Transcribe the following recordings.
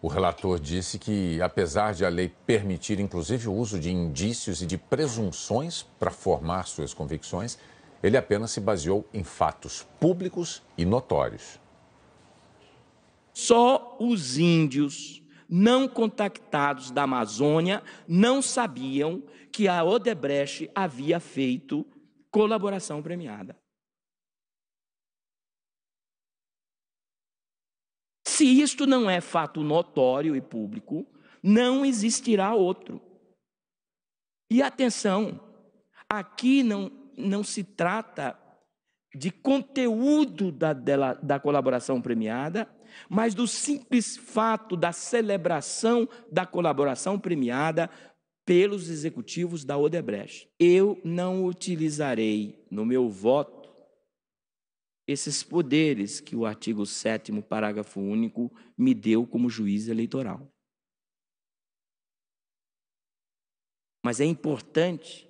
O relator disse que, apesar de a lei permitir inclusive o uso de indícios e de presunções para formar suas convicções, ele apenas se baseou em fatos públicos e notórios. Só os índios não contactados da Amazônia não sabiam que a Odebrecht havia feito colaboração premiada. Se isto não é fato notório e público, não existirá outro. E atenção, aqui não, não se trata de conteúdo da, dela, da colaboração premiada, mas do simples fato da celebração da colaboração premiada pelos executivos da Odebrecht. Eu não utilizarei no meu voto esses poderes que o artigo 7, parágrafo único, me deu como juiz eleitoral. Mas é importante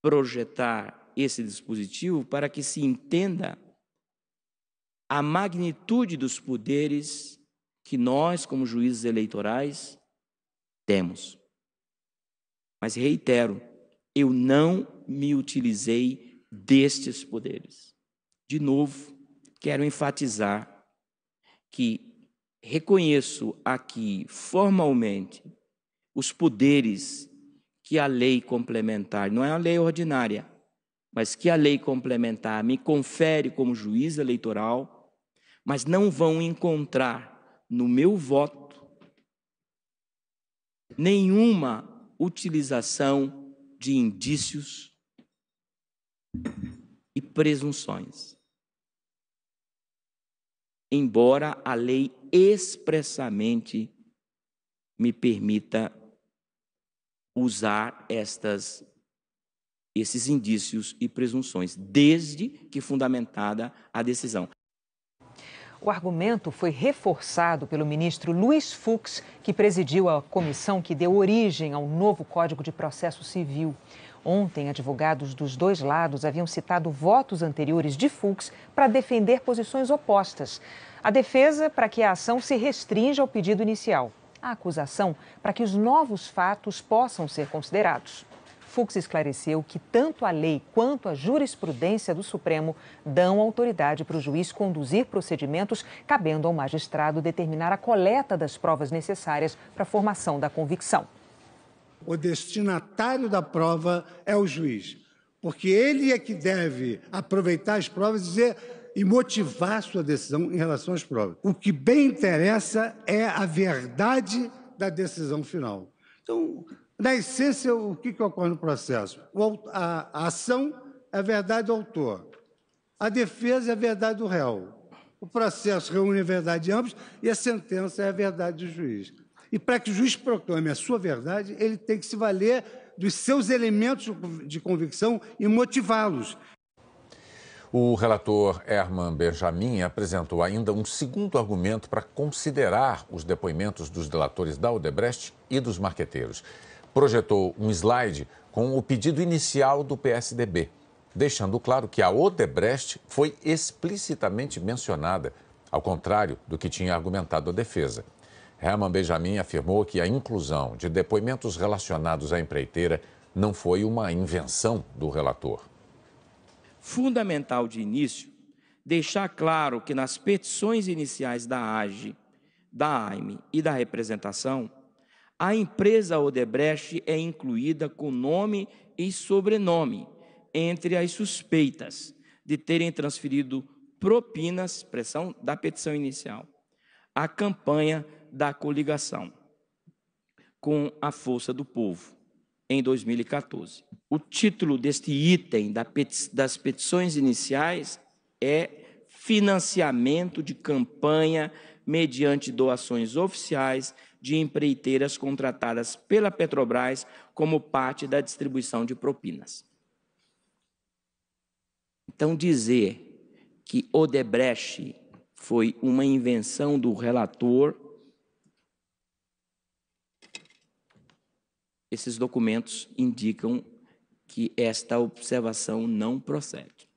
projetar esse dispositivo para que se entenda a magnitude dos poderes que nós, como juízes eleitorais, temos. Mas reitero, eu não me utilizei destes poderes. De novo, quero enfatizar que reconheço aqui formalmente os poderes que a lei complementar, não é uma lei ordinária, mas que a lei complementar me confere como juiz eleitoral, mas não vão encontrar no meu voto nenhuma utilização de indícios e presunções embora a lei expressamente me permita usar estas esses indícios e presunções, desde que fundamentada a decisão. O argumento foi reforçado pelo ministro Luiz Fux, que presidiu a comissão que deu origem ao novo Código de Processo Civil. Ontem, advogados dos dois lados haviam citado votos anteriores de Fux para defender posições opostas. A defesa para que a ação se restrinja ao pedido inicial. A acusação para que os novos fatos possam ser considerados. Fux esclareceu que tanto a lei quanto a jurisprudência do Supremo dão autoridade para o juiz conduzir procedimentos, cabendo ao magistrado determinar a coleta das provas necessárias para a formação da convicção o destinatário da prova é o juiz, porque ele é que deve aproveitar as provas e dizer e motivar sua decisão em relação às provas. O que bem interessa é a verdade da decisão final. Então, na essência, o que, que ocorre no processo? O, a, a ação é a verdade do autor, a defesa é a verdade do réu, o processo reúne a verdade de ambos e a sentença é a verdade do juiz. E para que o juiz proclame a sua verdade, ele tem que se valer dos seus elementos de convicção e motivá-los. O relator Herman Benjamin apresentou ainda um segundo argumento para considerar os depoimentos dos delatores da Odebrecht e dos marqueteiros. Projetou um slide com o pedido inicial do PSDB, deixando claro que a Odebrecht foi explicitamente mencionada, ao contrário do que tinha argumentado a defesa. Herman Benjamin afirmou que a inclusão de depoimentos relacionados à empreiteira não foi uma invenção do relator. Fundamental de início deixar claro que nas petições iniciais da AGE, da AIME e da representação, a empresa Odebrecht é incluída com nome e sobrenome entre as suspeitas de terem transferido propinas, pressão da petição inicial, à campanha da coligação com a força do povo em 2014. O título deste item das petições iniciais é Financiamento de campanha mediante doações oficiais de empreiteiras contratadas pela Petrobras como parte da distribuição de propinas. Então, dizer que Odebrecht foi uma invenção do relator esses documentos indicam que esta observação não procede.